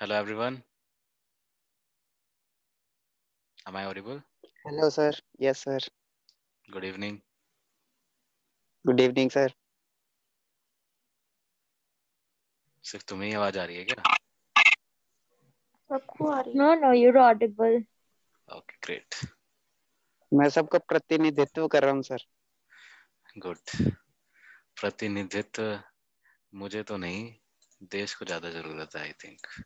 Hello, everyone. Am I audible? Hello, sir. Yes, sir. Good evening. Good evening sir सिर्फ तुम्हें आवाज आ रही है क्या सबको आ रही no no you are audible okay great मैं सबका प्रतिनिधित्व कर रहा हूँ सर गुड प्रतिनिधित्व मुझे तो नहीं देश को ज्यादा जरूरत है आई थिंक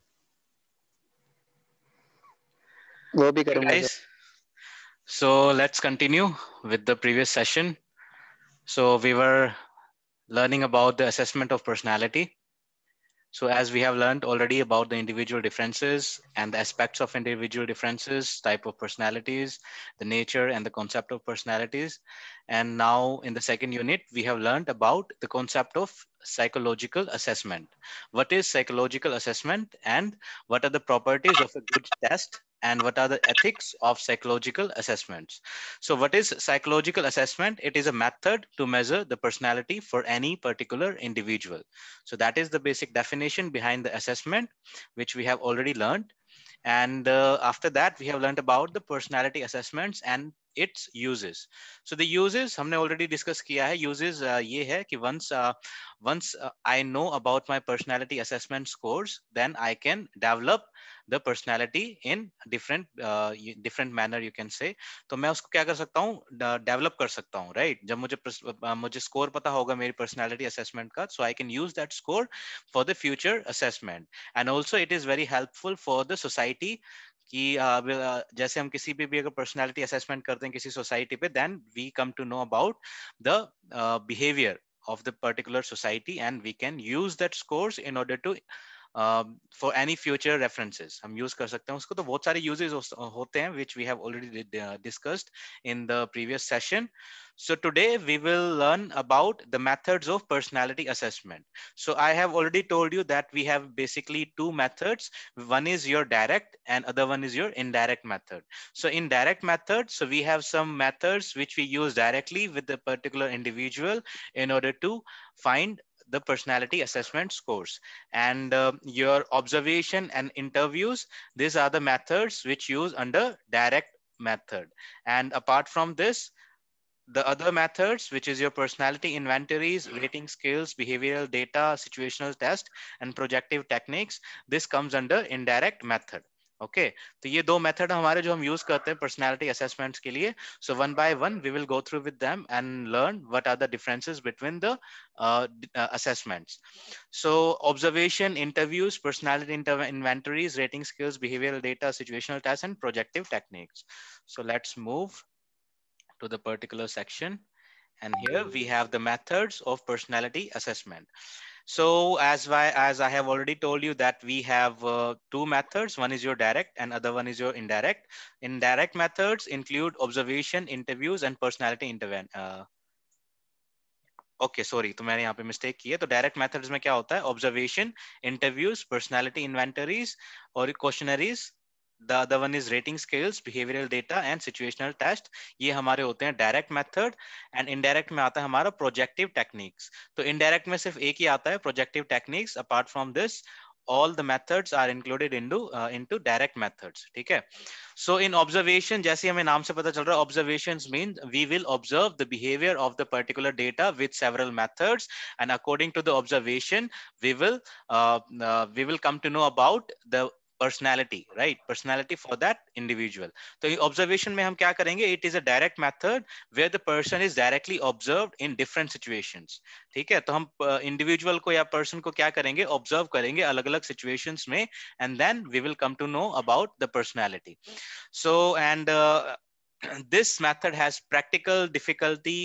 वो भी करूंगा guys so let's continue with the previous session so we were learning about the assessment of personality so as we have learned already about the individual differences and the aspects of individual differences, type of personalities, the nature and the concept of personalities. And now in the second unit, we have learned about the concept of psychological assessment. What is psychological assessment and what are the properties of a good test and what are the ethics of psychological assessments. So what is psychological assessment? It is a method to measure the personality for any particular individual. So that is the basic definition behind the assessment, which we have already learned. And uh, after that, we have learned about the personality assessments and its uses. So the uses have already discussed. किया है uses uh, ये है once uh, once uh, I know about my personality assessment scores, then I can develop the personality in different uh, different manner you can say तो मैं उसको क्या कर सकता develop कर सकता right जब मुझे मुझे score पता होगा मेरी personality assessment का so I can use that score for the future assessment and also it is very helpful for the society कि जैसे हम किसी भी personality assessment करते हैं society then we come to know about the behavior of the particular society and we can use that scores in order to for any future references हम use कर सकते हैं उसको तो बहुत सारे यूजेज होते हैं which we have already discussed in the previous session. So today we will learn about the methods of personality assessment. So I have already told you that we have basically two methods. One is your direct and other one is your indirect method. So in direct method, so we have some methods which we use directly with the particular individual in order to find the personality assessment scores and uh, your observation and interviews these are the methods which use under direct method and apart from this the other methods which is your personality inventories rating skills behavioral data situational test and projective techniques this comes under indirect method okay, तो ये दो method हमारे जो हम use करते हैं personality assessments So one by one, we will go through with them and learn what are the differences between the uh, uh, assessments so observation interviews personality inventories rating skills behavioral data situational tests and projective techniques so let's move to the particular section and here we have the methods of personality assessment so as I, as I have already told you that we have uh, two methods. One is your direct and other one is your indirect. Indirect methods include observation, interviews, and personality intervention. Uh, okay sorry तो मैंने यहाँ पे mistake की है तो direct methods में क्या होता है ऑब्जर्वेशन इंटरव्यूज पर्सनालिटी इन्वेंटरीज और questionnaires the other one is rating scales behavioral data and situational test ye hamare hote direct method and indirect mein aata hai projective techniques So, indirect mein sirf ek hi projective techniques apart from this all the methods are included into uh, direct methods theek hai so in observation jaise hame naam observations mean we will observe the behavior of the particular data with several methods and according to the observation we will uh, uh, we will come to know about the personality right personality for that individual so observation mein hum kya it is a direct method where the person is directly observed in different situations theek hai to hum individual ko ya person ko kya observe karenge alag situations mein and then we will come to know about the personality so and uh, this method has practical difficulty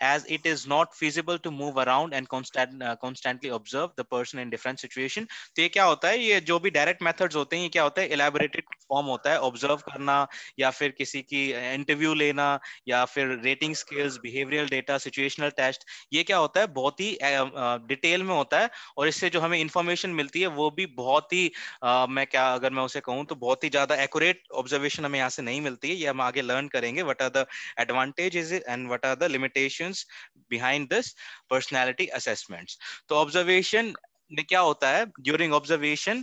as it is not feasible to move around and constant uh, constantly observe the person in different situation to ye kya hota hai ye jo bhi direct methods hote hain ye kya hota hai elaborated form hota hai observe karna ya fir kisi ki interview lena ya fir rating skills behavioral data situational test ye ये क्या होता है बहुत uh, detail mein hota hai aur isse jo hame information milti hai wo bhi bahut hi uh, main kya agar main use kahun to bahut hi zyada accurate observation hame yahan se nahi milti hai ye hum aage learn karenge what are the advantages and what are the limitations observations behind this personality assessments तो observation में क्या होता है during observation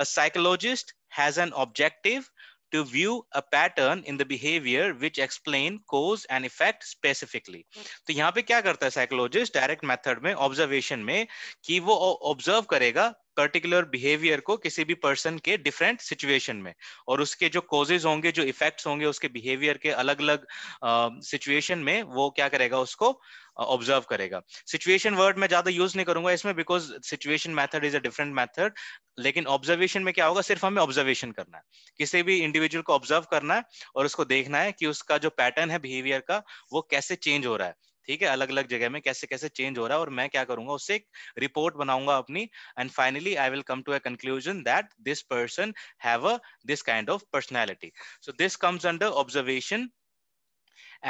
a psychologist has an objective to view a pattern in the behavior which explain cause and effect specifically to yahan pe kya karta hai psychologist direct method mein observation mein ki wo observe karega particular behaviour को किसी भी person के different situation में और उसके जो causes होंगे जो इफेक्ट्स होंगे उसके बिहेवियर के अलग अलग सिचुएशन में वो क्या करेगा उसको ऑब्जर्व करेगा सिचुएशन वर्ड मैं ज्यादा यूज नहीं करूंगा इसमें because situation method is a different method लेकिन ऑब्जर्वेशन में क्या होगा सिर्फ हमें ऑब्जर्वेशन करना है किसी भी इंडिविजुअल को ऑब्जर्व करना है और उसको देखना है कि उसका जो पैटर्न है बिहेवियर का वो कैसे चेंज हो रहा है ठीक है अलग अलग जगह में कैसे कैसे चेंज हो रहा है और मैं क्या करूंगा उससे एक रिपोर्ट बनाऊंगा अपनी and finally I will come to a conclusion that this person have a this kind of personality so this comes under observation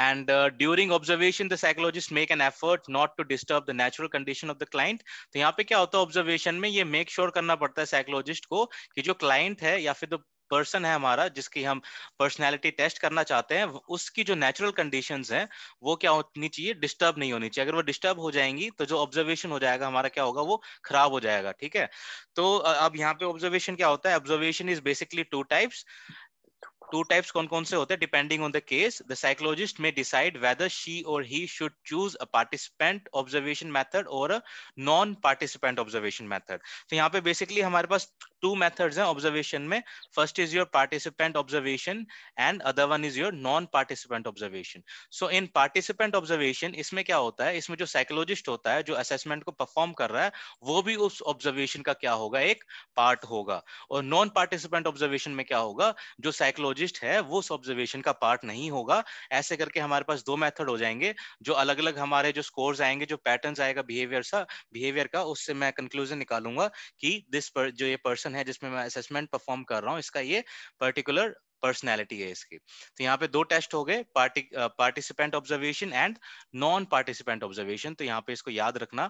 and uh, during observation the psychologist make an effort not to disturb the natural condition of the client तो यहाँ पे क्या होता है observation में ये make sure करना पड़ता है psychologist को कि जो client है या फिर the पर्सन है हमारा जिसकी हम पर्सनैलिटी टेस्ट करना चाहते हैं उसकी जो नेचुरल कंडीशन है वो क्या होनी चाहिए डिस्टर्ब नहीं होनी चाहिए अगर वो डिस्टर्ब हो जाएंगी तो जो ऑब्जर्वेशन हो जाएगा हमारा क्या होगा वो खराब हो जाएगा ठीक है तो अब यहाँ पे ऑब्जर्वेशन क्या होता है observation is basically two types two types कौन कौन से होते हैं depending on the case the psychologist में डिसाइड वेदर शी और he should choose a participant observation method और नॉन पार्टिसिपेंट ऑब्जर्वेशन मेथड तो यहाँ पे बेसिकली हमारे पास टू मेथड्स हैं ऑब्जर्वेशन में first is your participant observation and other one is your non participant observation so in participant observation इसमें क्या होता है इसमें जो साइकोलॉजिस्ट होता है जो असेसमेंट को परफॉर्म कर रहा है वो भी उस ऑब्जर्वेशन का क्या होगा एक पार्ट होगा और नॉन पार्टिसिपेंट ऑब्जर्वेशन में क्या होगा जो साइकोलॉजी प्रोजिस्ट है वो उस ऑब्जर्वेशन का पार्ट नहीं होगा ऐसे करके हमारे पास दो मेथड हो जाएंगे जो अलग अलग हमारे जो स्कोर्स आएंगे जो पैटर्न आएगा बिहेवियर सा बिहेवियर का उससे मैं कंक्लूजन निकालूंगा कि दिस पर, जो ये पर्सन है जिसमें मैं असेसमेंट परफॉर्म कर रहा हूँ इसका ये पर्टिकुलर पर्सनैलिटी है इसकी तो यहाँ पे दो टेस्ट हो गए participant observation and non participant observation तो यहाँ पे इसको याद रखना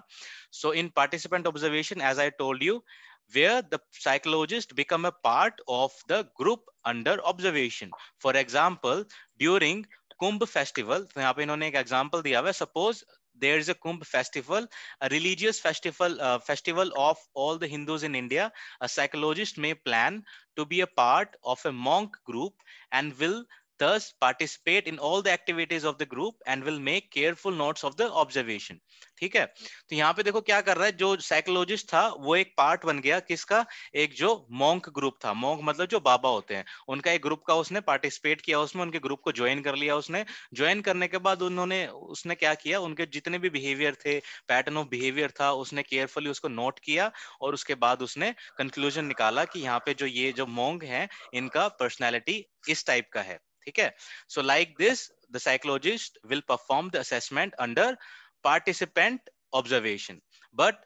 so in participant observation as I told you where the psychologist become a part of the group under observation. For example, during Kumbh festival, example Suppose there is a Kumbh festival, a religious festival, uh, festival of all the Hindus in India. A psychologist may plan to be a part of a monk group and will thus participate in all the activities of the group and will make careful notes of the observation ठीक है तो यहाँ पे देखो क्या कर रहा है जो साइकोलॉजिस्ट था वो एक पार्ट बन गया किसका एक जो मॉन्क ग्रुप था मॉन्क मतलब जो बाबा होते हैं उनका एक ग्रुप का उसने पार्टिसिपेट किया उसमें उनके ग्रुप को ज्वाइन कर लिया उसने ज्वाइन करने के बाद उन्होंने उसने क्या किया उनके जितने भी बिहेवियर थे पैटर्न ऑफ बिहेवियर था उसने केयरफुली उसको नोट किया और उसके बाद उसने कंक्लूजन निकाला कि यहाँ पे जो ये जो मोंग है इनका पर्सनैलिटी इस टाइप का है ठीक है so like this the psychologist will perform the assessment under participant observation but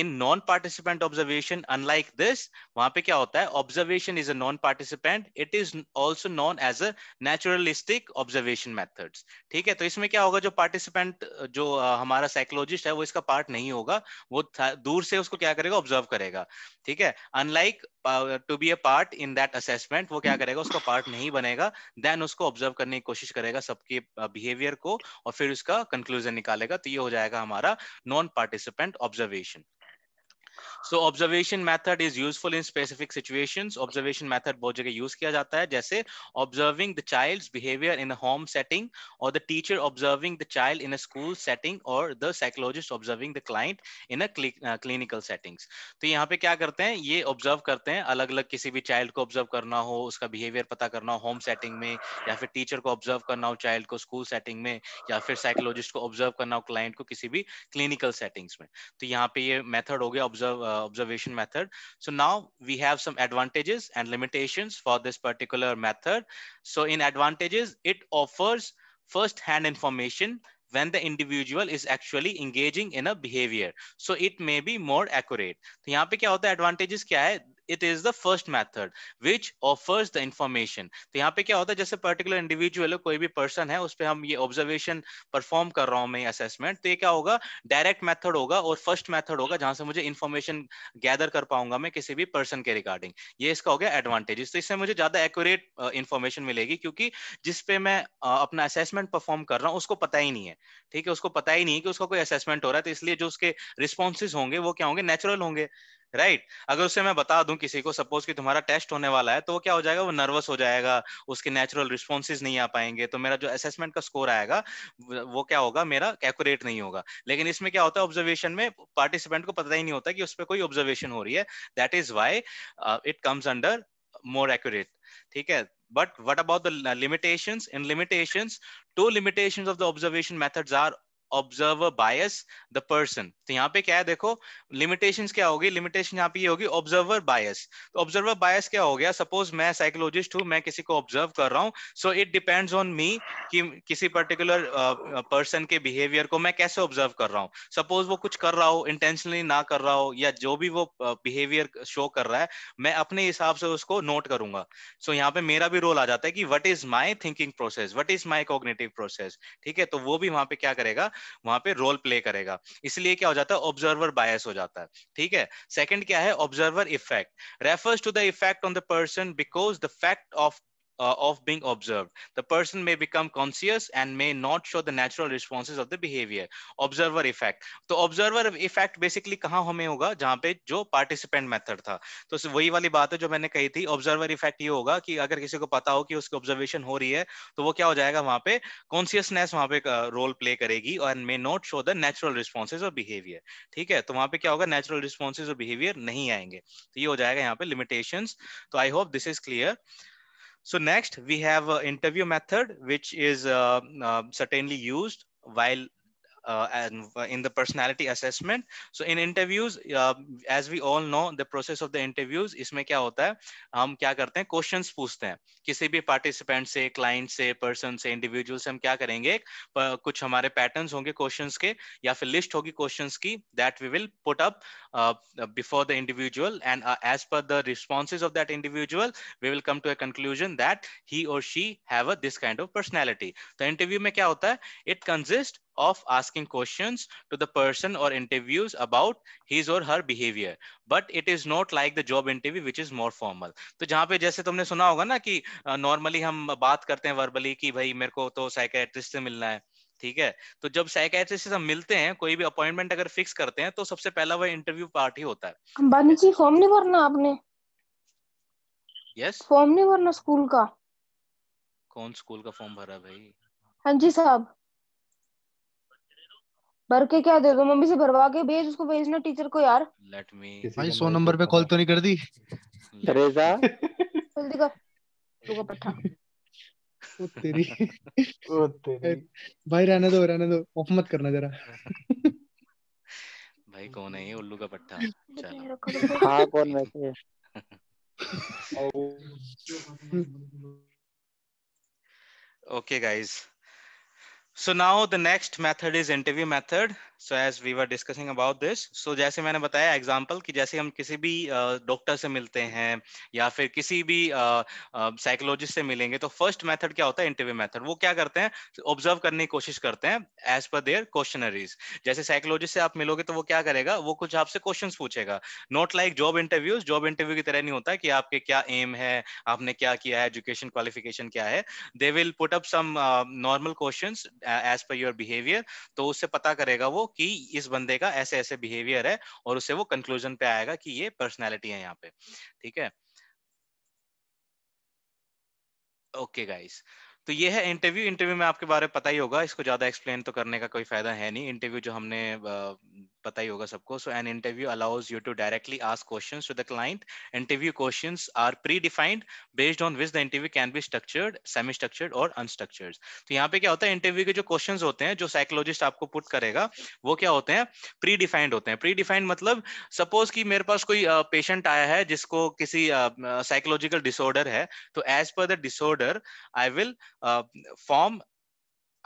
in non participant observation unlike this वहां पे क्या होता है observation is a non participant it is also known as a naturalistic observation methods ठीक है तो इसमें क्या होगा जो पार्टिसिपेंट जो हमारा साइकोलॉजिस्ट है वो इसका पार्ट नहीं होगा वो दूर से उसको क्या करेगा ऑब्जर्व करेगा ठीक है unlike to be a part in that assessment वो क्या करेगा उसका पार्ट नहीं बनेगा देन उसको ऑब्जर्व करने की कोशिश करेगा सबके बिहेवियर को और फिर उसका कंक्लूजन निकालेगा तो ये हो जाएगा हमारा non participant observation so observation method is useful in specific situation observation method बहुत जगह यूज किया जाता है जैसे observing the child behaviour in home setting और the teacher observing the child in school setting और the psychologist observing the client in clinical settings तो यहाँ पे क्या करते हैं ये ऑब्जर्व करते हैं अलग अलग किसी भी चाइल्ड को ऑब्जर्व करना हो उसका बिहेवियर पता करना हो होम सेटिंग में या फिर टीचर को ऑब्जर्व करना हो चाइल्ड को स्कूल सेटिंग में या फिर साइकोलॉजिस्ट को ऑब्जर्व करना हो क्लाइंट को किसी भी क्लिनिकल सेटिंग्स में तो यहाँ पे ये मेथड हो गया observe uh, observation method. So now we have some advantages and limitations for this particular method. So in advantages, it offers first-hand information when the individual is actually engaging in a behavior. So it may be more accurate. So यहाँ पे क्या होता है advantages क्या है it is the first method which offers the information तो यहाँ पे क्या होता है जैसे पर्टिकुलर इंडिविजुअल कोई भी पर्सन है उस पर हम ये ऑब्जर्वेशन परफॉर्म कर रहा हूँ मैं असेसमेंट तो ये क्या होगा डायरेक्ट मैथड होगा और फर्स्ट मैथड होगा जहां से मुझे इन्फॉर्मेशन गैदर कर पाऊंगा मैं किसी भी पर्सन के रिगार्डिंग ये इसका हो गया एडवांटेजेस तो इससे मुझे ज्यादा एक्यूरेट इन्फॉर्मेशन मिलेगी क्योंकि जिसपे मैं अपना असेसमेंट परफॉर्म कर रहा हूँ उसको पता ही नहीं है ठीक है उसको पता ही नहीं है कि उसका कोई असेसमेंट हो रहा है तो इसलिए जो उसके रिस्पॉन्सेज होंगे वो क्या होंगे नेचुरल होंगे राइट right? अगर उसे मैं बता दूं किसी को सपोज कि तुम्हारा टेस्ट होने वाला है तो वो क्या हो जाएगा वो नर्वस हो जाएगा उसके नेचुरल रिस्पॉन्सेज नहीं आ पाएंगे तो मेरा जो असेसमेंट का स्कोर आएगा वो क्या होगा मेरा एक्यूरेट नहीं होगा लेकिन इसमें क्या होता है ऑब्जर्वेशन में पार्टिसिपेंट को पता ही नहीं होता कि उस पर कोई ऑब्जर्वेशन हो रही है that is why it comes under more accurate ठीक है but what about the limitation in limitation two limitation of the observation methods are observer bias the person तो यहाँ पे क्या है देखो लिमिटेशन क्या होगी लिमिटेशन यहाँ पे ये होगी ऑब्जर्वर बायस तो ऑब्जर्वर बायस क्या हो गया सपोज मैं साइकोलॉजिस्ट हूँ मैं किसी को ऑब्जर्व कर रहा हूँ so it depends on me कि किसी पर्टिकुलर पर्सन uh, के बिहेवियर को मैं कैसे ऑब्जर्व कर रहा हूँ सपोज वो कुछ कर रहा हो इंटेंशनली ना कर रहा हो या जो भी वो बिहेवियर uh, शो कर रहा है मैं अपने हिसाब से उसको नोट करूंगा सो so, यहाँ पे मेरा भी रोल आ जाता है कि what is my thinking process what is my cognitive process ठीक है तो वो भी वहां पे क्या करेगा वहां पे रोल प्ले करेगा इसलिए क्या हो जाता है ऑब्जर्वर बायस हो जाता है ठीक है सेकंड क्या है observer effect refers to the effect on the person because the fact of uh, of being observed. The person may become conscious and may not show the natural responses of the behavior. Observer effect. to observer effect basically कहाँ hume hoga jahan pe jo participant method था तो wahi wali baat hai jo maine kahi thi observer effect ye hoga ki agar kisi ko pata ho ki uski observation ho rahi hai to wo kya ho jayega wahan pe consciousness wahan pe role play karegi and may not show the natural responses of behavior. theek hai to wahan pe kya hoga natural responses of behavior nahi aayenge to ye ho jayega yahan pe limitations. to I hope this is clear. uh, So next we have an interview method, which is uh, uh, certainly used while uh, and uh, in the personality assessment. So in interviews, uh, as we all know, the process of the interviews इसमें क्या होता है हम क्या करते हैं questions पूछते हैं किसी भी participant से client से person से individual से हम क्या करेंगे कुछ हमारे patterns होंगे questions के या फिर list होगी questions की that we will put up uh, before the individual and uh, as per the responses of that individual we will come to a conclusion that he or she have a this kind of personality. The interview में क्या होता है it consists of asking questions to the person or interviews about his or her behavior but it is not like the job interview which is more formal to jahan pe jaise tumne suna hoga na ki normally hum baat karte hain verbally ki bhai mere ko to psychiatrist se milna hai ठीक है तो जब psychiatrist से हम मिलते हैं कोई भी अपॉइंटमेंट अगर फिक्स करते हैं तो सबसे पहला वह इंटरव्यू पार्ट ही होता है अंबानी जी फॉर्म नहीं भरना आपने यस फॉर्म नहीं भरना स्कूल का कौन स्कूल का फॉर्म भरा भाई हाँ जी साहब भर के क्या दे दो मम्मी से भरवा के भेज उसको भेजना टीचर को यार लेट मी भाई सो नंबर पे कॉल तो नहीं कर दी रेजा जल्दी कर तू का पट्टा ओ तेरी ओ तेरी भाई रहने दो रहने दो ऑफ मत करना जरा भाई कौन है ये उल्लू का पट्टा हां हाँ कौन वैसे okay guys So now the next method is interview method. So as we were discussing about this so जैसे मैंने बताया एग्जाम्पल कि जैसे हम किसी भी डॉक्टर से मिलते हैं या फिर किसी भी साइकोलॉजिस्ट से मिलेंगे तो फर्स्ट मेथड क्या होता है इंटरव्यू मेथड वो क्या करते हैं ऑब्जर्व करने की कोशिश करते हैं एज पर देयर क्वेश्चनरीज जैसे साइकोलॉजिस्ट से आप मिलोगे तो वो क्या करेगा वो कुछ आपसे क्वेश्चन पूछेगा not like job interview job interview की तरह नहीं होता कि आपके क्या एम है आपने क्या किया है एजुकेशन क्वालिफिकेशन क्या है they will put up some normal question as per your behaviour तो उससे पता करेगा वो कि इस बंदे का ऐसे ऐसे बिहेवियर है और उससे वो कंक्लूजन पे आएगा कि ये पर्सनैलिटी है यहाँ पे ठीक है ओके गाइस तो ये है इंटरव्यू इंटरव्यू में आपके बारे में पता ही होगा इसको ज्यादा एक्सप्लेन तो करने का कोई फायदा है नहीं इंटरव्यू जो हमने पता ही होगा सबको so an interview allows you to directly ask question to the client interview question are predefined based on which the interview can be structured semi structured और अनस्ट्रक्चर्ड तो यहाँ पे क्या होता है इंटरव्यू के जो क्वेश्चन होते हैं जो साइकोलॉजिस्ट आपको पुट करेगा वो क्या होते हैं प्री डिफाइंड होते हैं प्री डिफाइंड मतलब सपोज कि मेरे पास कोई पेशेंट आया है जिसको किसी साइकोलॉजिकल डिसऑर्डर है तो as per the disorder I will form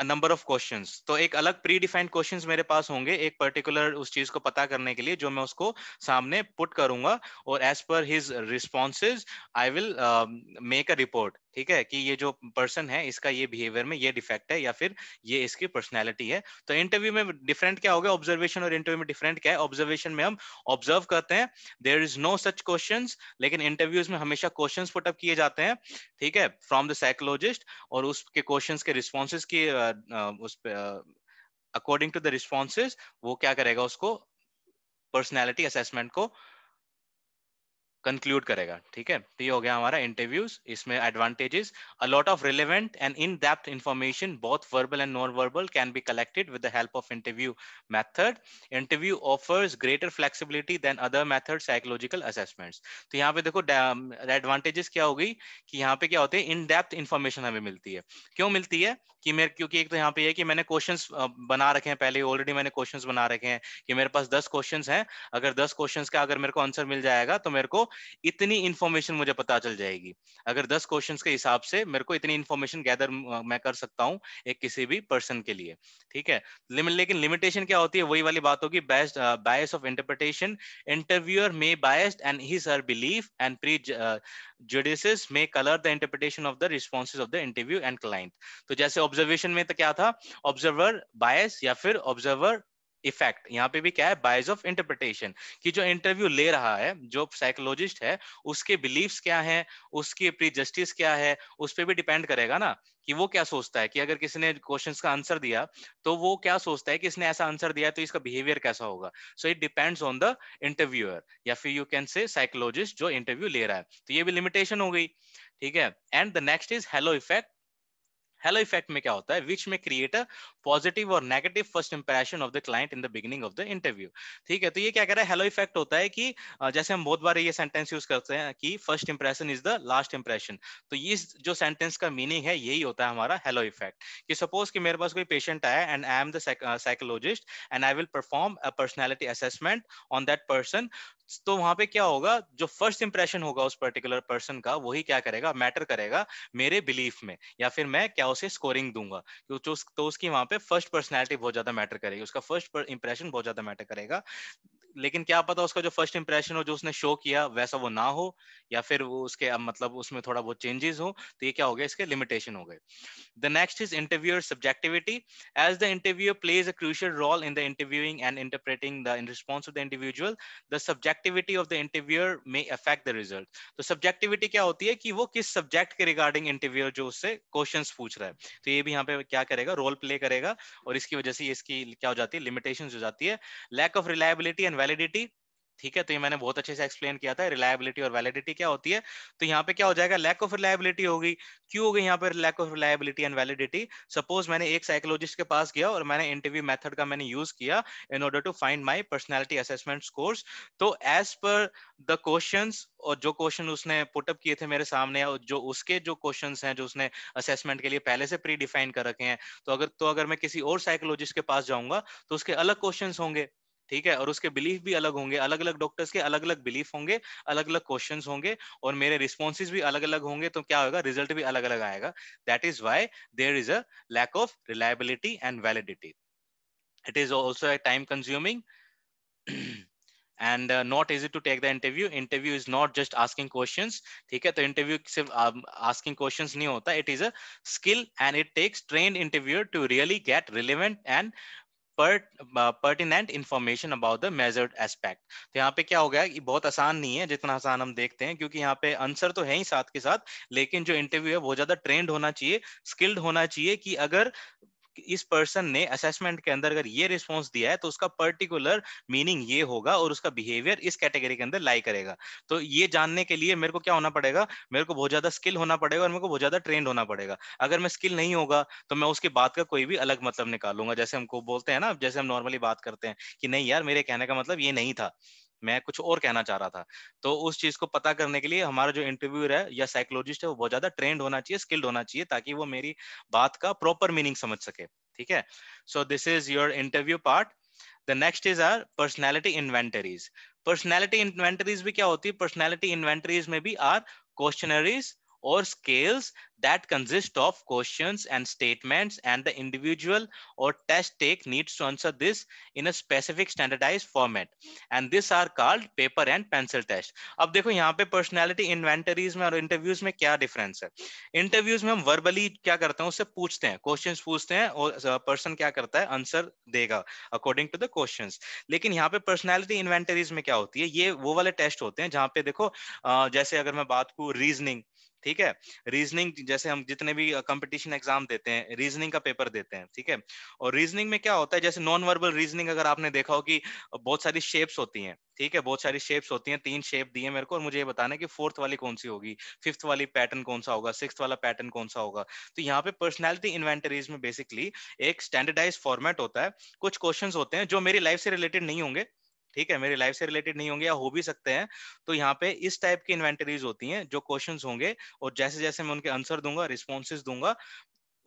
number of question तो एक अलग प्री डिफाइंड क्वेश्चन मेरे पास होंगे एक पर्टिकुलर उस चीज को पता करने के लिए जो मैं उसको सामने पुट करूंगा और as per his responses I will make a report ठीक है कि ये जो पर्सन है इसका ये बिहेवियर में ये डिफेक्ट है या फिर ये इसकी पर्सनैलिटी है तो इंटरव्यू में डिफरेंट क्या होगा ऑब्जर्वेशन और इंटरव्यू में डिफरेंट क्या है ऑब्जर्वेशन में हम ऑब्जर्व करते हैं there is no such question लेकिन इंटरव्यूज में हमेशा क्वेश्चन पुटअप किए जाते हैं ठीक है फ्रॉम द साइकोलॉजिस्ट और उसके क्वेश्चन के रिस्पॉन्सेज की उस पर अकॉर्डिंग टू द रिस्पॉन्सेज वो क्या करेगा उसको पर्सनैलिटी असेसमेंट को कंक्लूड करेगा ठीक है तो ये हो गया हमारा इंटरव्यूज इसमें advantages a lot of relevant and in depth information both verbal and non verbal can be collected with the help of interview method interview offers greater flexibility than other method psychological assessments तो यहाँ पे देखो advantages क्या होगी कि यहाँ पे क्या होते हैं इन डेप्थ इंफॉर्मेशन हमें मिलती है क्यों मिलती है कि मेरे क्योंकि एक तो यहाँ पे है कि मैंने क्वेश्चंस बना रखे हैं पहले ऑलरेडी मैंने क्वेश्चंस बना रखे हैं कि मेरे पास दस क्वेश्चंस हैं अगर दस क्वेश्चंस का अगर मेरे को आंसर मिल जाएगा तो मेरे को इतनी इन्फॉर्मेशन मुझे पता चल जाएगी अगर दस क्वेश्चन के हिसाब से मेरे को इतनी इन्फॉर्मेशन गैदर मैं कर सकता हूँ एक किसी भी पर्सन के लिए ठीक है लेकिन लिमिटेशन क्या होती है वही वाली बात होगी best bias of interpretation interviewer may biased and his her belief and prejudice may colour the interpretation of the responses of the interview and client तो जैसे ऑब्जर्वेशन में तो क्या था ऑब्जर्वर बायस या फिर ऑब्जर्वर इफेक्ट यहाँ पे भी क्या है बाइज ऑफ इंटरप्रिटेशन कि जो इंटरव्यू ले रहा है जो साइकोलॉजिस्ट है उसके बिलीव्स क्या हैं उसकी प्री जस्टिस क्या है उस पर भी डिपेंड करेगा ना कि वो क्या सोचता है कि अगर किसी ने क्वेश्चन का आंसर दिया तो वो क्या सोचता है कि इसने ऐसा आंसर दिया तो इसका बिहेवियर कैसा होगा so it depends on the interviewer या फिर यू कैन से साइकोलॉजिस्ट जो इंटरव्यू ले रहा है तो ये भी लिमिटेशन हो गई ठीक है and the next is halo effect halo effect में क्या होता है विच में क्रिएट अ पॉजिटिव और negative first impression of the client in the beginning of the interview ठीक है तो ये क्या कह रहा है हेलो इफेक्ट होता है कि जैसे हम बहुत बार ये सेंटेंस यूज करते हैं कि first impression is the last impression तो ये जो सेंटेंस का मीनिंग है यही होता है हमारा हेलो इफेक्ट कि सपोज कि मेरे पास कोई पेशेंट आया and I am the psychologist and I will perform a personality assessment on that person तो वहां पे क्या होगा जो फर्स्ट इंप्रेशन होगा उस पर्टिकुलर पर्सन का वही क्या करेगा मैटर करेगा मेरे बिलीफ में या फिर मैं क्या उसे स्कोरिंग दूंगा तो, तो उसकी वहां पे फर्स्ट पर्सनैलिटी बहुत ज्यादा मैटर करेगी उसका फर्स्ट इंप्रेशन बहुत ज्यादा मैटर करेगा लेकिन क्या पता उसका जो फर्स्ट इंप्रेशन हो जो उसने शो किया वैसा वो ना हो या फिर वो उसके अब मतलब उसमें थोड़ा बहुत चेंजेस हो तो ये क्या हो गया इसके लिमिटेशन हो गए the next is interviewer subjectivity as the interviewer plays a crucial role in the interviewing and interpreting the in response of the individual the subjectivity of the interviewer may affect the result so subjectivity क्या होती है कि वो किस subject के regarding interviewer जो उससे question पूछ रहा है तो ये भी यहाँ पे क्या करेगा रोल प्ले करेगा और इसकी वजह से इसकी क्या हो जाती है लिमिटेशन हो जाती है lack of reliability and validity ठीक है तो ये मैंने बहुत अच्छे से एक्सप्लेन किया था रिलायबिलिटी और वैलिडिटी क्या होती है तो यहाँ पे क्या हो जाएगा लैक ऑफ रिलायबिलिटी होगी क्यों होगी यहाँ पर lack of reliability and validity suppose मैंने एक साइकोलॉजिस्ट के पास गया और मैंने इंटरव्यू मेथड का मैंने यूज किया in order to find my personality assessment scores तो एज पर द क्वेश्चन और जो क्वेश्चन उसने पुटअप किए थे मेरे सामने और जो उसके जो क्वेश्चन हैं जो उसने असेसमेंट के लिए पहले से प्री डिफाइन कर रखे हैं तो अगर तो अगर मैं किसी और साइकोलॉजिस्ट के पास जाऊंगा तो उसके अलग क्वेश्चन होंगे ठीक है और उसके बिलीफ भी अलग होंगे अलग अलग डॉक्टर्स के अलग अलग बिलीफ होंगे अलग अलग क्वेश्चन होंगे और मेरे रिस्पॉन्सेज भी अलग अलग होंगे तो क्या होगा रिजल्ट भी अलग अलग आएगा that is why there is a lack of reliability and validity it is also a time consuming and uh, not easy to take the interview interview is not just asking questions theek hai to interview sirf um, asking questions nahi hota it is a skill and it takes trained interviewer to really get relevant and pertinent information about the measured aspect तो यहाँ पे क्या हो गया कि बहुत आसान नहीं है जितना आसान हम देखते हैं क्योंकि यहाँ पे आंसर तो है ही साथ के साथ लेकिन जो इंटरव्यू है वो ज्यादा ट्रेंड होना चाहिए स्किल्ड होना चाहिए कि अगर इस पर्सन ने असेसमेंट के अंदर अगर ये रिस्पॉन्स दिया है तो उसका पर्टिकुलर मीनिंग ये होगा और उसका बिहेवियर इस कैटेगरी के अंदर लाई करेगा तो ये जानने के लिए मेरे को क्या होना पड़ेगा मेरे को बहुत ज्यादा स्किल होना पड़ेगा और मेरे को बहुत ज्यादा ट्रेंड होना पड़ेगा अगर मैं स्किल नहीं होगा तो मैं उसकी बात का कोई भी अलग मतलब निकालूंगा जैसे हमको बोलते हैं ना जैसे हम नॉर्मली बात करते हैं कि नहीं यार मेरे कहने का मतलब ये नहीं था मैं कुछ और कहना चाह रहा था तो उस चीज को पता करने के लिए हमारा जो इंटरव्यूर है या साइकोलॉजिस्ट है वो बहुत ज्यादा ट्रेंड होना चाहिए स्किल्ड होना चाहिए ताकि वो मेरी बात का प्रॉपर मीनिंग समझ सके ठीक है so this is your interview part the next is our personality inventories personality inventories भी क्या होती है पर्सनैलिटी इन्वेंटरीज में भी are questionnaires or scales that consist of questions and statements and the individual or test take needs to answer this in a specific standardized format and this are called paper and pencil test ab dekho yahan pe personality inventories mein aur interviews mein kya difference hai interviews mein hum verbally kya karte hain usse पूछते hain questions पूछते hain aur person kya karta hai answer dega according to the questions lekin yahan pe personality inventories mein kya hoti hai ye wo wale test होते हैं जहाँ पे देखो jaise agar main baat ko reasoning ठीक है reasoning जैसे हम जितने भी कंपटीशन एग्जाम देते हैं रीजनिंग का पेपर देते हैं ठीक है और रीजनिंग में क्या होता है जैसे नॉन वर्बल रीजनिंग अगर आपने देखा हो कि बहुत सारी शेप्स होती हैं ठीक है बहुत सारी शेप्स होती हैं तीन शेप दिए मेरे को और मुझे ये बताना है कि फोर्थ वाली कौन सी होगी फिफ्थ वाली पैटर्न कौन सा होगा सिक्स वाला पैटर्न कौन सा होगा तो यहाँ पे पर्सनैलिटी इन्वेंटरीज में बेसिकली एक स्टैंडर्डाइज फॉर्मेट होता है कुछ क्वेश्चन होते हैं जो मेरी लाइफ से रिलेटेड नहीं होंगे ठीक है मेरी लाइफ से रिलेटेड नहीं होंगे या हो भी सकते हैं तो यहाँ पे इस टाइप की इन्वेंटरीज होती हैं जो क्वेश्चंस होंगे और जैसे जैसे मैं उनके आंसर दूंगा रिस्पॉन्सेज दूंगा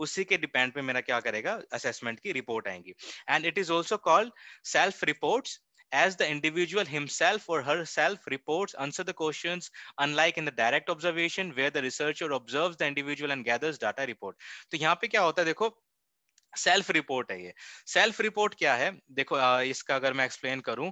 उसी के डिपेंड पे मेरा क्या करेगा असेसमेंट की रिपोर्ट आएंगी and it is also called self reports as the individual himself or herself reports answer the questions unlike in the direct observation where the researcher observes the individual and gathers data report तो यहाँ पे क्या होता है देखो self report है ये self report क्या है देखो इसका अगर मैं एक्सप्लेन करूं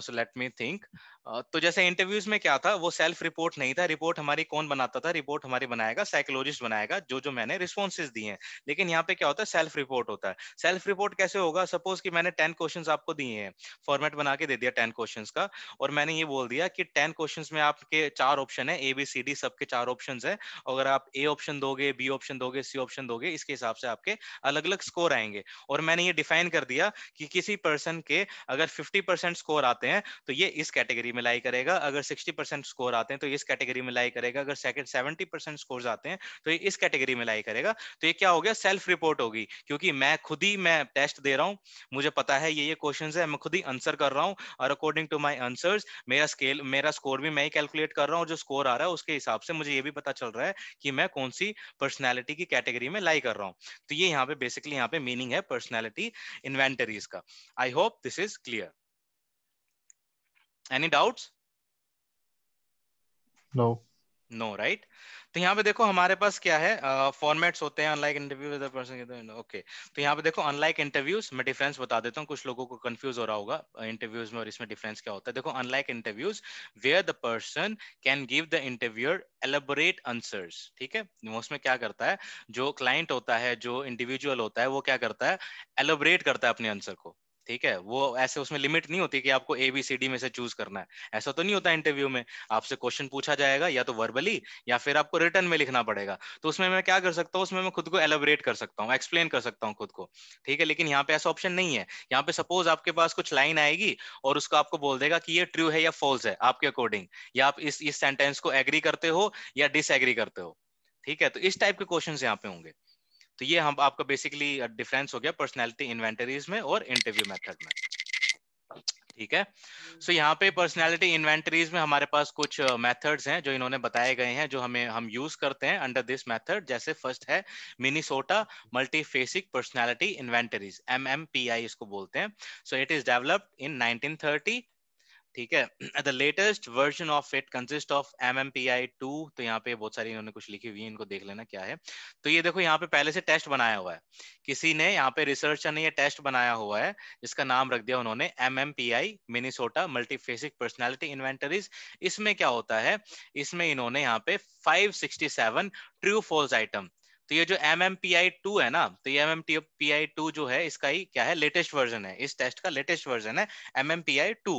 सो लेट मी थिंक तो जैसे इंटरव्यूज में क्या था वो सेल्फ रिपोर्ट नहीं था रिपोर्ट हमारी कौन बनाता था रिपोर्ट हमारी बनाएगा साइकोलॉजिस्ट बनाएगा जो जो मैंने रिस्पॉन्सेज दिए हैं लेकिन यहाँ पे क्या होता है सेल्फ रिपोर्ट होता है सेल्फ रिपोर्ट कैसे होगा सपोज कि मैंने टेन क्वेश्चन आपको दिए हैं फॉर्मेट बना के दे दिया टेन क्वेश्चन का और मैंने ये बोल दिया कि टेन क्वेश्चन में आपके चार ऑप्शन है ए बी सी डी सबके चार ऑप्शन है अगर आप ए ऑप्शन दोगे बी ऑप्शन दोगे सी ऑप्शन दोगे इसके हिसाब से आपके अलग अलग स्कोर आएंगे और मैंने ये डिफाइन कर दिया कि किसी पर्सन के अगर फिफ्टी स्कोर आते हैं तो ये इस कैटेगरी कैटेगरी में लाई करेगा अगर 60 परसेंट स्कोर आते हैं तो इस कैटेगरी में लाई करेगा अगर सेकंड 70 परसेंट स्कोर आते हैं तो ये इस कैटेगरी में लाई तो करेगा तो ये क्या हो गया सेल्फ रिपोर्ट होगी क्योंकि मैं खुद ही मैं टेस्ट दे रहा हूँ मुझे पता है ये ये क्वेश्चन है मैं खुद ही आंसर कर रहा हूँ और अकॉर्डिंग टू माई आंसर मेरा स्केल मेरा स्कोर भी मैं ही कैलकुलेट कर रहा हूँ जो स्कोर आ रहा है उसके हिसाब से मुझे ये भी पता चल रहा है कि मैं कौन सी पर्सनैलिटी की कैटेगरी में लाई कर रहा हूँ तो ये यहाँ पे बेसिकली यहाँ पे मीनिंग है पर्सनैलिटी इन्वेंटरीज का I hope this is clear any doubts no no right तो यहाँ पे देखो हमारे पास क्या है फॉर्मेट्स uh, होते हैं अनलाइक इंटरव्यू पर्सन ओके तो यहाँ पे देखो अनलाइक इंटरव्यूज मैं डिफरेंस बता देता हूँ कुछ लोगों को कंफ्यूज हो रहा होगा इंटरव्यूज में और इसमें डिफरेंस क्या होता है देखो unlike interviews where the person can give the interviewer elaborate answers ठीक है उसमें क्या करता है जो क्लाइंट होता है जो इंडिविजुअल होता है वो क्या करता है एलोबरेट करता है अपने आंसर को ठीक है वो ऐसे उसमें लिमिट नहीं होती कि आपको ए बी सी डी में से चूज करना है ऐसा तो नहीं होता इंटरव्यू में आपसे क्वेश्चन पूछा जाएगा या तो वर्बली या फिर आपको रिटर्न में लिखना पड़ेगा तो उसमें मैं क्या कर सकता हूँ उसमें मैं खुद को एलोबरेट कर सकता हूँ एक्सप्लेन कर सकता हूँ खुद को ठीक है लेकिन यहाँ पे ऐसा ऑप्शन नहीं है यहाँ पे सपोज आपके पास कुछ लाइन आएगी और उसको आपको बोल देगा कि ये ट्रू है या फॉल्स है आपके अकॉर्डिंग या आप इस इस सेंटेंस को एग्री करते हो या डिसएग्री करते हो ठीक है तो इस टाइप के क्वेश्चन यहाँ पे होंगे तो ये हम आपका बेसिकली डिफरेंस हो गया पर्सनैलिटी इन्वेंटरीज में और इंटरव्यू मेथड में ठीक है सो so, यहाँ पे पर्सनैलिटी इन्वेंटरीज में हमारे पास कुछ मेथड्स हैं जो इन्होंने बताए गए हैं जो हमें हम यूज करते हैं अंडर दिस मेथड जैसे फर्स्ट है Minnesota multiphasic personality inventories M इसको बोलते हैं so it is developed in 1930 ठीक है the latest version of it consist of M M P I two तो यहाँ पे बहुत सारी इन्होंने कुछ लिखी हुई है इनको देख लेना क्या है तो ये देखो यहाँ पे पहले से टेस्ट बनाया हुआ है किसी ने यहाँ पे रिसर्चर ने ये टेस्ट बनाया हुआ है जिसका नाम रख दिया उन्होंने M M P I Minnesota multiphasic personality inventories इसमें क्या होता है इसमें इन्होंने यहाँ पे five sixty seven true false item तो ये जो M M P I two है ना तो ये M M P I two जो है इसका ही क्या है लेटेस्ट वर्जन है इस टेस्ट का लेटेस्ट वर्जन है M M P I two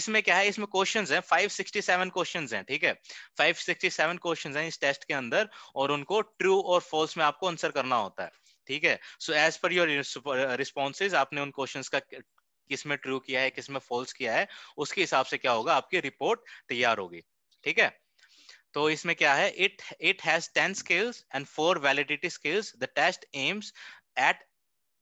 इसमें क्या है इसमें क्वेश्चन है फाइव सिक्सटी सेवन क्वेश्चन है ठीक है फाइव सिक्सटी सेवन क्वेश्चन है इस टेस्ट के अंदर और उनको ट्रू और फॉल्स में आपको आंसर करना होता है ठीक है so as per your responses आपने उन क्वेश्चन का किसमें ट्रू किया है किसमें फॉल्स किया है उसके हिसाब से क्या होगा आपकी रिपोर्ट तैयार होगी ठीक है तो इसमें क्या है it it has ten scales and four validity scales the test aims at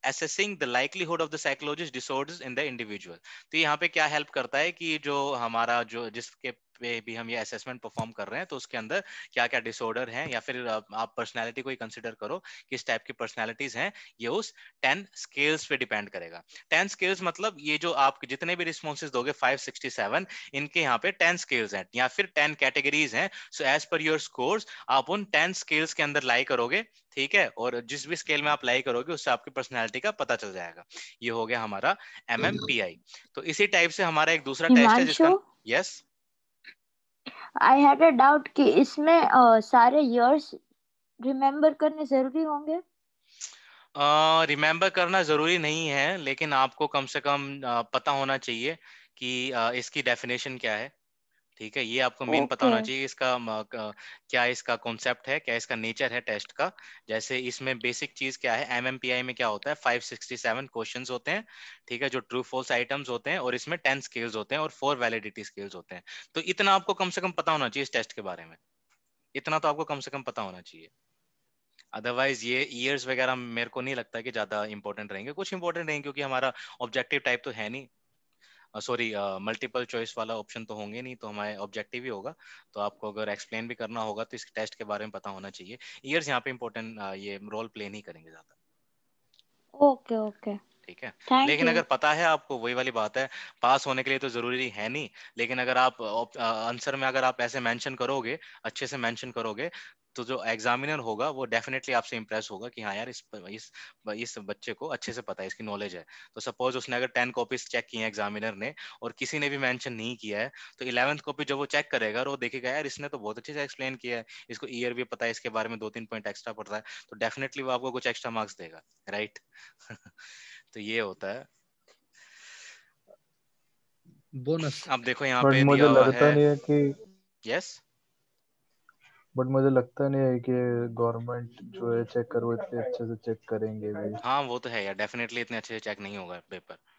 assessing the likelihood of the psychologist disorders in the individual तो यहाँ पे क्या help करता है कि जो हमारा जो जिसके पे भी हम ये असेसमेंट परफॉर्म कर रहे हैं तो उसके अंदर क्या क्या डिसऑर्डर हैं या फिर आप पर्सनैलिटी को ही कंसिडर करो किस टाइप की पर्सनैलिटीज हैं ये उस टेन स्केल्स पे डिपेंड करेगा टेन स्केल्स मतलब ये जो आप जितने भी रिस्पॉन्सेज दोगे फाइव सिक्सटी सेवन इनके यहाँ पे टेन स्केल्स हैं या फिर टेन कैटेगरीज हैं so as per your scores आप उन टेन स्केल्स के अंदर लाई करोगे ठीक है और जिस भी स्केल में आप लाई करोगे उससे आपकी पर्सनैलिटी का पता चल जाएगा ये हो गया हमारा एम हम्म। तो इसी टाइप से हमारा एक दूसरा टेस्ट है जिसका yes yes? I had a doubt कि इसमें uh, सारे इयर्स रिमेंबर करने जरूरी होंगे रिमेंबर uh, करना जरूरी नहीं है लेकिन आपको कम से कम uh, पता होना चाहिए कि uh, इसकी डेफिनेशन क्या है ठीक है ये आपको मेन पता होना चाहिए इसका क्या इसका कॉन्सेप्ट है क्या इसका नेचर है टेस्ट का जैसे इसमें बेसिक चीज क्या है एम में क्या होता है फाइव सेवन क्वेश्चन होते हैं ठीक है जो ट्रू फोल्स आइटम्स होते हैं और इसमें टेन स्केल्स होते हैं और फोर वैलिडिटी स्केल्स होते हैं तो इतना आपको कम से कम पता होना चाहिए इस टेस्ट के बारे में इतना तो आपको कम से कम पता होना चाहिए अदरवाइज ये ईयर्स वगैरह मेरे को नहीं लगता कि ज्यादा इंपॉर्टेंट रहेंगे कुछ इंपॉर्टेंट रहेंगे क्योंकि हमारा ऑब्जेक्टिव टाइप तो है नहीं सॉरी मल्टीपल चॉइस वाला ऑप्शन तो होंगे नहीं तो हमारे ऑब्जेक्टिव ही होगा तो आपको अगर एक्सप्लेन भी करना होगा तो इस टेस्ट के बारे में पता होना चाहिए ईयर्स यहाँ पे इम्पोर्टेंट ये रोल प्ले नहीं करेंगे ज्यादा ओके ओके ठीक है Thank लेकिन you. अगर पता है आपको वही वाली बात है पास होने के लिए तो जरूरी है नहीं लेकिन अगर आप आंसर में अगर आप ऐसे मेंशन करोगे अच्छे से मेंशन करोगे तो जो एग्जामिनर होगा वो डेफिनेटली आपसे इम्प्रेस होगा कि हाँ यार इस इस इस बच्चे को अच्छे से पता है इसकी नॉलेज है तो सपोज उसने अगर टेन कॉपीज चेक की हैं एग्जामिनर ने और किसी ने भी मेंशन नहीं किया है तो इलेवंथ कॉपी जब वो चेक करेगा और वो देखेगा यार इसने तो बहुत अच्छे से एक्सप्लेन किया है इसको ईयर भी पता है इसके बारे में दो तीन पॉइंट एक्स्ट्रा पड़ता है तो डेफिनेटली वो आपको कुछ एक्स्ट्रा मार्क्स देगा राइट तो ये होता है बोनस आप देखो यहाँ पे मुझे लगता नहीं है कि यस yes? बट मुझे लगता नहीं है कि गवर्नमेंट जो है चेक करो इतने अच्छे से चेक करेंगे भी हाँ वो तो है यार डेफिनेटली इतने अच्छे से चेक नहीं होगा पेपर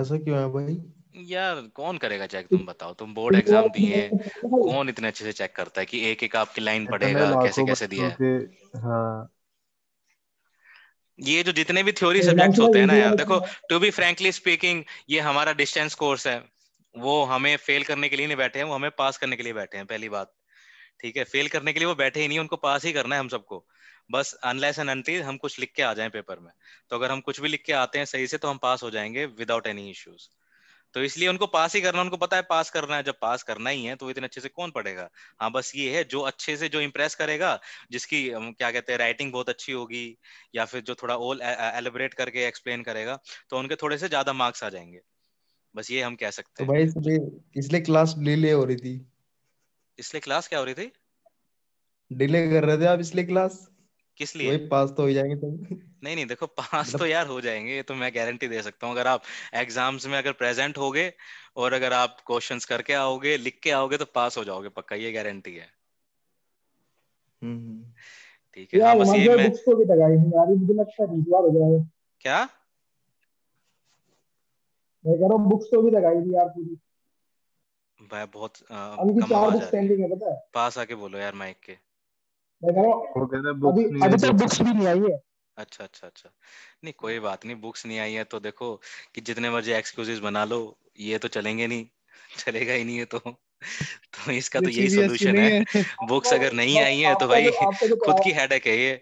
ऐसा क्यों है भाई यार कौन करेगा चेक तुम बताओ तुम बोर्ड एग्जाम दिए कौन इतने अच्छे से चेक करता है कि एक एक आपकी लाइन पढ़ेगा कैसे कैसे दिया है हाँ ये जो जितने भी थ्योरी सब्जेक्ट्स होते हैं ना यार देखो टू बी फ्रेंकली स्पीकिंग ये हमारा डिस्टेंस कोर्स है वो हमें फेल करने के लिए नहीं बैठे हैं वो हमें पास करने के लिए बैठे हैं पहली बात ठीक है फेल करने के लिए वो बैठे ही नहीं उनको पास ही करना है हम सबको बस अनलेस एंड अनटिल हम कुछ लिख के आ जाएं पेपर में तो अगर हम कुछ भी लिख के आते हैं सही से तो हम पास हो जाएंगे विदाउट एनी इश्यूज तो इसलिए उनको पास ही करना उनको पता है पास करना है जब पास करना ही है तो इतने अच्छे से कौन पढ़ेगा हाँ बस ये है जो अच्छे से जो इम्प्रेस करेगा जिसकी क्या कहते हैं राइटिंग बहुत अच्छी होगी या फिर जो थोड़ा ओल एलिबरेट करके एक्सप्लेन करेगा तो उनके थोड़े से ज्यादा मार्क्स आ जाएंगे बस ये हम कह सकते तो हैं तो भाई इसलिए क्लास डिले हो रही थी इसलिए क्लास क्या हो रही थी डिले कर रहे थे आप इसलिए क्लास किस लिए पास तो हो जाएंगे तुम नहीं नहीं देखो पास तो मतलब यार हो जाएंगे ये तो मैं गारंटी दे सकता हूँ अगर आप एग्जाम्स में अगर प्रेजेंट होगे और अगर आप क्वेश्चंस करके आओगे लिख के आओगे तो पास हो जाओगे पक्का ये गारंटी है हम्म, हम्म। ठीक है हाँ, बस ये मैं तो क्या मैं कह रहा हूँ बुक्स तो भी लगाई थी यार पूरी भाई बहुत अभी चार बुक्स पेंडिंग है पता है पास आके बोलो यार माइक के मैं कह रहा हूँ अभी अभी तक बुक्स भी नहीं आई है अच्छा अच्छा अच्छा नहीं कोई बात नहीं बुक्स नहीं आई है तो देखो कि जितने मर्जी एक्सक्यूजेस बना लो ये तो चलेंगे नहीं चलेगा ही नहीं है तो तो इसका तो यही सलूशन है बुक्स अगर नहीं आई है तो भाई खुद की हेडेक है ये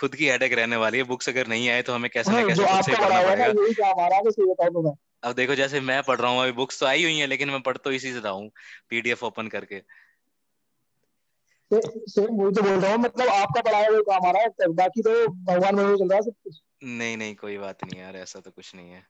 खुद की हेडेक रहने वाली है बुक्स अगर नहीं आए तो हमें कैसे ना हाँ, कैसे खुद से करना पड़ेगा अब देखो जैसे मैं पढ़ रहा हूँ अभी बुक्स तो आई हुई है लेकिन मैं पढ़ तो इसी से रहा हूँ पीडीएफ ओपन करके सेम वही तो बोल रहा हूँ मतलब आपका पढ़ाया हुआ काम आ रहा है बाकी तो भगवान में चल रहा है नहीं नहीं कोई बात नहीं यार ऐसा तो कुछ नहीं है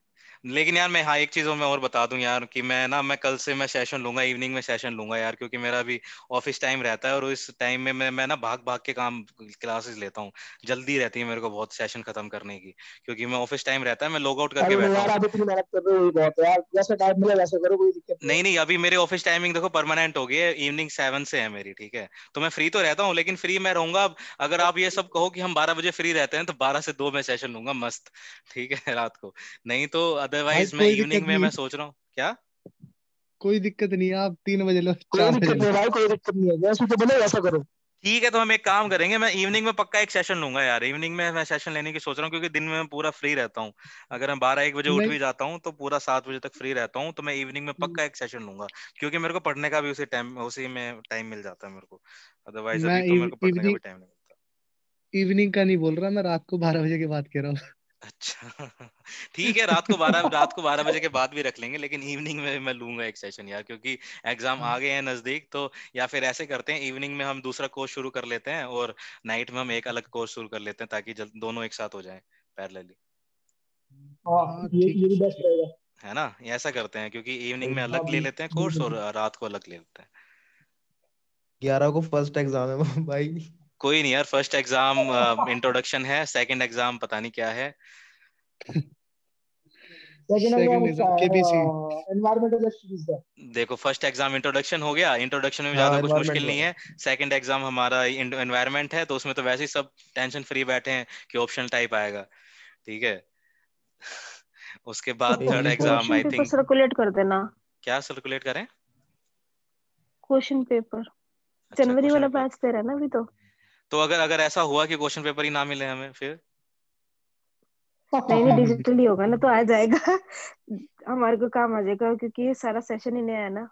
लेकिन यार मैं हाँ एक चीज और मैं और बता दूं यार कि मैं ना मैं कल से मैं सेशन लूंगा इवनिंग में सेशन लूंगा यार क्योंकि मेरा भी ऑफिस टाइम रहता है और इस टाइम में मैं मैं ना भाग भाग के काम क्लासेस लेता हूँ जल्दी रहती है मेरे को बहुत सेशन खत्म करने की क्योंकि मैं ऑफिस टाइम रहता है मैं लॉग आउट करके बैठा हूँ नहीं नहीं अभी मेरे ऑफिस टाइमिंग देखो परमानेंट हो गई है इवनिंग सेवन से है मेरी ठीक है तो मैं फ्री तो रहता हूँ लेकिन फ्री मैं रहूंगा अगर आप ये सब कहो कि हम बारह बजे फ्री रहते हैं तो बारह से दो मैं सेशन लूंगा मस्त ठीक है रात को नहीं तो अदरवाइज मैं इवनिंग में मैं सोच रहा हूँ क्या कोई दिक्कत नहीं आप तीन बजे लो तो ठीक है तो हम एक काम करेंगे मैं इवनिंग में पक्का एक सेशन लूंगा यार इवनिंग में मैं सेशन लेने की सोच रहा हूँ क्योंकि दिन में मैं पूरा फ्री रहता हूँ अगर मैं बारह एक बजे उठ भी जाता हूँ तो पूरा सात बजे तक फ्री रहता हूँ तो मैं इवनिंग में पक्का एक सेशन लूंगा क्योंकि मेरे को पढ़ने का भी उसी टाइम उसी में टाइम मिल जाता है मेरे को अदरवाइज अभी तो मेरे को पढ़ने का भी टाइम नहीं मिलता इवनिंग का नहीं बोल रहा मैं रात को बारह बजे की बात कर रहा हूँ अच्छा ठीक है रात को बारह रात को बारह बजे के बाद भी रख लेंगे लेकिन इवनिंग में मैं लूंगा एक सेशन यार क्योंकि एग्जाम आ गए हैं नजदीक तो या फिर ऐसे करते हैं इवनिंग में हम दूसरा कोर्स शुरू कर लेते हैं और नाइट में हम एक अलग कोर्स शुरू कर लेते हैं ताकि जल्द दोनों एक साथ हो जाए पैरेलली हाँ, हाँ, है ना ऐसा करते हैं क्योंकि इवनिंग में अलग ले लेते हैं कोर्स और रात को अलग ले लेते हैं ग्यारह को फर्स्ट एग्जाम है भाई कोई नहीं यार फर्स्ट एग्जाम इंट्रोडक्शन है सेकंड एग्जाम पता नहीं क्या है uh, देखो फर्स्ट एग्जाम इंट्रोडक्शन हो गया इंट्रोडक्शन में ज्यादा हाँ, कुछ मुश्किल नहीं है सेकंड एग्जाम हमारा एनवायरमेंट है तो उसमें तो वैसे ही सब टेंशन फ्री बैठे हैं कि ऑप्शनल टाइप आएगा ठीक है उसके बाद third exam I think circulate कर देना क्या सर्कुलेट करें क्वेश्चन अच्छा, पेपर जनवरी वाला बैच दे रहा है ना अभी तो तो अगर अगर ऐसा हुआ कि क्वेश्चन पेपर ही ना मिले हमें फिर हाँ, नहीं नहीं डिजिटली होगा ना तो आ जाएगा हमारे को काम आ जाएगा क्योंकि ये सारा सेशन ही नया है ना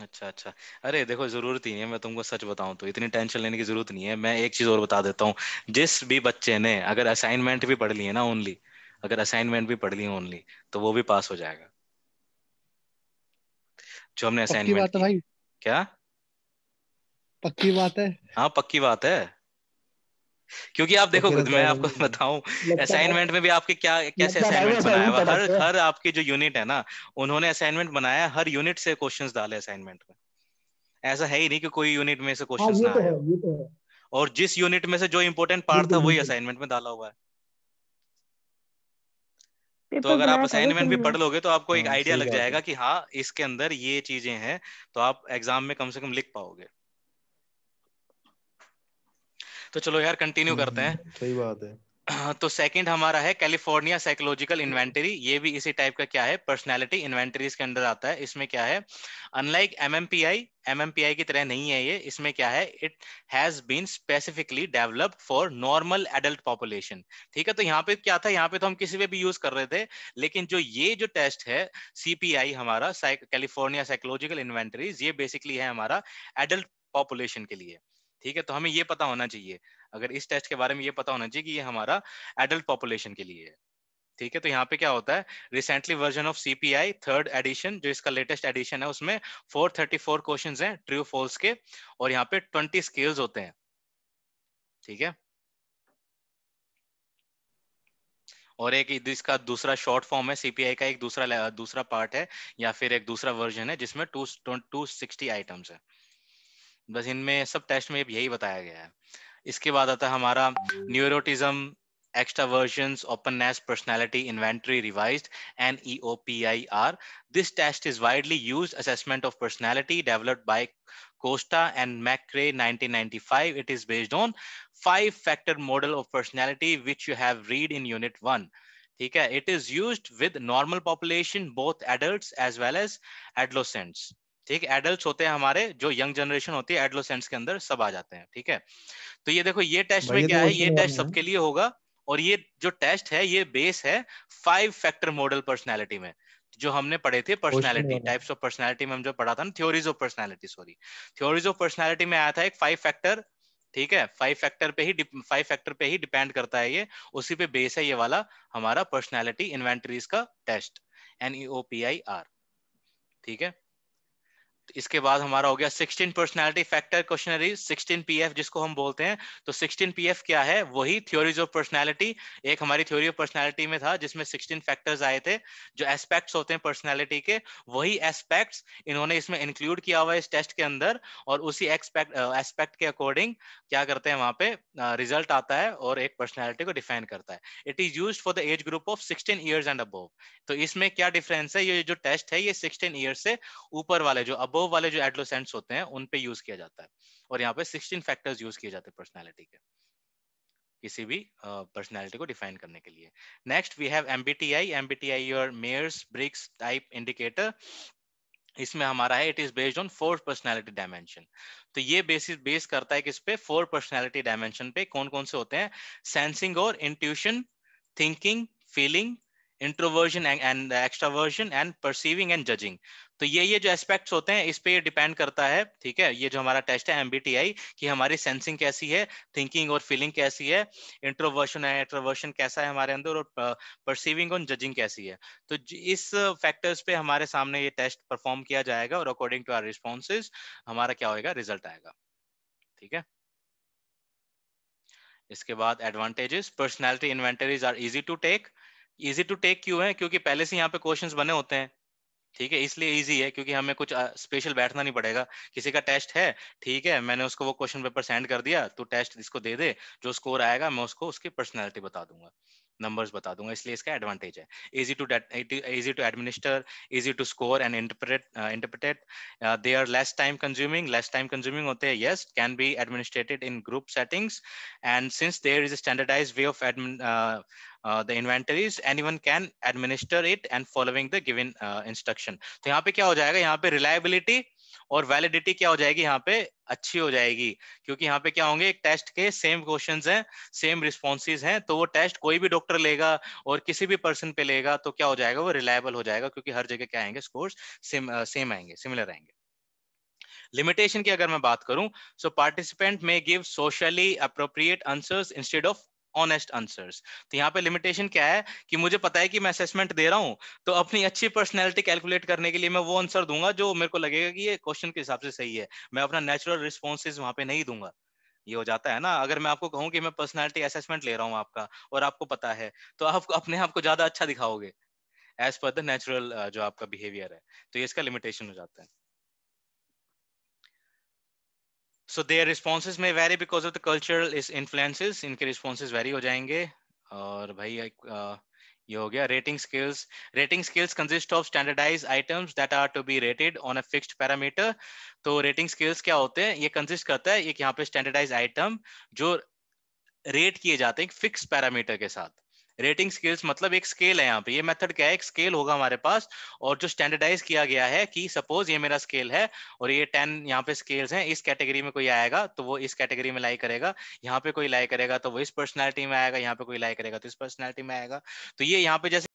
अच्छा अच्छा अरे देखो जरूरत ही नहीं है मैं तुमको सच बताऊं तो इतनी टेंशन लेने की जरूरत नहीं है मैं एक चीज और बता देता हूँ जिस भी बच्चे ने अगर असाइनमेंट भी पढ़ ली है ना ओनली अगर असाइनमेंट भी पढ़ ली है ओनली तो वो भी पास हो जाएगा जो हमने असाइनमेंट क्या पक्की बात है हाँ पक्की बात है क्योंकि आप तो देखो खुद मैं आपको बताऊं असाइनमेंट में भी आपके क्या कैसे असाइनमेंट बनाया हुआ हर हर आपके जो यूनिट है ना उन्होंने असाइनमेंट बनाया हर यूनिट से क्वेश्चन डाले असाइनमेंट में ऐसा है ही नहीं कि कोई यूनिट में से क्वेश्चन हाँ, ना तो आए तो और जिस यूनिट में से जो इम्पोर्टेंट पार्ट था वही असाइनमेंट में डाला हुआ है तो अगर आप असाइनमेंट भी पढ़ लोगे तो आपको एक आइडिया हाँ, लग जाएगा कि हाँ इसके अंदर ये चीजें हैं तो आप एग्जाम में कम से कम लिख पाओगे तो चलो यार कंटिन्यू हम्म, करते हैं सही बात है हाँ, तो सेकंड हमारा है कैलिफोर्निया साइकोलॉजिकल इन्वेंटरी ये भी इसी टाइप का क्या है पर्सनालिटी इन्वेंटरीज के अंदर आता है इसमें क्या है अनलाइक एमएमपीआई एमएमपीआई की तरह नहीं है ये इसमें क्या है it has been specifically developed for normal adult population ठीक है तो यहाँ पे क्या था यहाँ पे तो हम किसी पे भी यूज कर रहे थे लेकिन जो ये जो टेस्ट है सीपीआई हमारा कैलिफोर्निया साइकोलॉजिकल इन्वेंटरीज ये बेसिकली है हमारा एडल्ट पॉपुलेशन के लिए ठीक है तो हमें ये पता होना चाहिए अगर इस टेस्ट के बारे में ये पता होना चाहिए कि ये हमारा एडल्ट पॉपुलेशन के लिए है ठीक है तो यहाँ पे क्या होता है recently version of CPI third edition जो इसका लेटेस्ट एडिशन है उसमें 434 क्वेश्चंस हैं ट्रू फॉल्स के और यहाँ पे 20 स्केल्स होते हैं ठीक है और एक इसका दूसरा शॉर्ट फॉर्म है सीपीआई का एक दूसरा दूसरा पार्ट है या फिर एक दूसरा वर्जन है जिसमें टू टू सिक्सटी आइटम्स है बस इनमें सब टेस्ट में यही बताया गया है इसके बाद आता है हमारा neuroticism extraversion openness personality inventory revise N E O P I R this test is widely use assessment of personality developed by Costa and McCrae nineteen 1995 it is based on five factor model of personality which you have read in unit one ठीक है it is use with normal population both adult as well as adolescents ठीक है adult होते हैं हमारे जो young generation होती है एडलोसेंट्स के अंदर सब आ जाते हैं ठीक है तो ये देखो ये टेस्ट में तो क्या है ये टेस्ट तो सबके लिए होगा और ये जो टेस्ट है ये बेस है फाइव फैक्टर मॉडल पर्सनैलिटी में जो हमने पढ़े थे पर्सनालिटी टाइप्स ऑफ पर्सनालिटी में हम जो पढ़ा था ना theories of personality sorry theories of personality में आया था एक फाइव फैक्टर ठीक है फाइव फैक्टर पे ही फाइव फैक्टर पे ही डिपेंड करता है ये उसी पे बेस है ये वाला हमारा पर्सनालिटी इन्वेंटरीज का test NEO P I R ठीक है इसके बाद हमारा हो गया 16 पर्सनालिटी फैक्टर क्वेश्चनरी 16 पीएफ जिसको हम बोलते हैं तो 16 पीएफ क्या है वही थ्योरीज ऑफ पर्सनालिटी एक हमारी थ्योरी ऑफ पर्सनालिटी में था जिसमें 16 फैक्टर्स आए थे जो एस्पेक्ट्स होते हैं पर्सनालिटी के वही एस्पेक्ट्स इन्होंने इसमें इंक्लूड किया हुआ है इस टेस्ट के अंदर और उसी एक्सपेक्ट एस्पेक्ट के अकॉर्डिंग क्या करते हैं वहां पे रिजल्ट आता है और एक पर्सनैलिटी को डिफाइन करता है it is use for the age group of sixteen years and above तो इसमें क्या डिफरेंस है ये जो टेस्ट है ये सिक्सटीन ईयर से ऊपर वाले जो अबोव अबव वाले जो एडलोसेंट्स होते हैं उन पे यूज किया जाता है और यहाँ पे 16 फैक्टर्स यूज किए जाते हैं पर्सनैलिटी के किसी भी पर्सनैलिटी uh, को डिफाइन करने के लिए next we have M M B B T I T I your Myers Briggs type indicator इसमें हमारा है it is based on four personality dimension तो ये बेसिस बेस करता है किस पे फोर पर्सनैलिटी डायमेंशन पे कौन कौन से होते हैं सेंसिंग और intuition thinking feeling introversion and extraversion and perceiving and judging तो ये ये जो एस्पेक्ट्स होते हैं इस पे ये डिपेंड करता है ठीक है ये जो हमारा टेस्ट है एमबीटीआई कि हमारी सेंसिंग कैसी है थिंकिंग और फीलिंग कैसी है इंट्रोवर्शन एंड एक्ट्रोवर्शन कैसा है हमारे अंदर और परसीविंग और जजिंग कैसी है तो इस फैक्टर्स पे हमारे सामने ये टेस्ट परफॉर्म किया जाएगा और अकॉर्डिंग टू आर रिस्पॉन्सेज हमारा क्या होगा रिजल्ट आएगा ठीक है इसके बाद advantages personality inventories are easy to take easy to take क्यों है क्योंकि पहले से यहाँ पे क्वेश्चंस बने होते हैं ठीक है इसलिए इजी है क्योंकि हमें कुछ स्पेशल बैठना नहीं पड़ेगा किसी का टेस्ट है ठीक है मैंने उसको वो क्वेश्चन पेपर सेंड कर दिया तो टेस्ट इसको दे दे जो स्कोर आएगा मैं उसको उसकी पर्सनैलिटी बता दूंगा नंबर्स बता दूंगा इसलिए इसका एडवांटेज है easy to easy to administer easy to score and interpret interpreted they are less time consuming less time consuming होते हैं yes can be administrated in group settings and since there is a standardized way of Uh, the inventories anyone can administer it and following the given uh, instruction to yahan pe क्या हो जाएगा यहाँ पे reliability और validity क्या हो जाएगी यहाँ पे अच्छी हो जाएगी क्योंकि यहाँ पे क्या होंगे एक टेस्ट के सेम क्वेश्चंस हैं सेम रिस्पॉन्सेज हैं तो वो टेस्ट कोई भी डॉक्टर लेगा और किसी भी पर्सन पे लेगा तो क्या हो जाएगा वो रिलायबल हो जाएगा क्योंकि हर जगह क्या आएंगे स्कोर्स सेम सेम आएंगे सिमिलर आएंगे लिमिटेशन की अगर मैं बात करूं सो पार्टिसिपेंट में give socially appropriate answers instead of honest answers तो यहाँ पे लिमिटेशन क्या है कि मुझे पता है कि मैं असेसमेंट दे रहा हूँ तो अपनी अच्छी पर्सनैलिटी कैलकुलेट करने के लिए मैं वो आंसर दूंगा जो मेरे को लगेगा कि ये क्वेश्चन के हिसाब से सही है मैं अपना नेचुरल रिस्पॉन्सेज वहां पे नहीं दूंगा ये हो जाता है ना अगर मैं आपको कहूँ कि मैं पर्सनैलिटी असेसमेंट ले रहा हूँ आपका और आपको पता है तो आप अपने आप को ज्यादा अच्छा दिखाओगे एज पर द नेचुरल जो आपका बिहेवियर है तो ये इसका लिमिटेशन हो जाता है सो देयर रिस्पॉन्सेज में vary because of the cultural इस इन्फ्लुएंसेस इनके रिस्पॉन्सेज वेरी हो जाएंगे और भाई ये हो गया rating scales rating scales consist of standardize items that are to be rated on a fixed parameter तो रेटिंग स्किल्स क्या होते हैं ये कंसिस्ट करता है एक यहाँ पे स्टैंडर्डाइज आइटम जो रेट किए जाते हैं फिक्स पैरामीटर के साथ रेटिंग स्केल्स मतलब एक स्केल है यहाँ पे ये मेथड क्या है एक स्केल होगा हमारे पास और जो स्टैंडर्डाइज किया गया है कि सपोज ये मेरा स्केल है और ये टेन यहाँ पे स्केल्स हैं इस कैटेगरी में कोई आएगा तो वो इस कैटेगरी में लाई करेगा यहाँ पे कोई लाई करेगा तो वो इस पर्सनैलिटी में आएगा यहाँ पे कोई लाई करेगा तो इस पर्सनैलिटी में आएगा तो ये यहाँ पे जैसे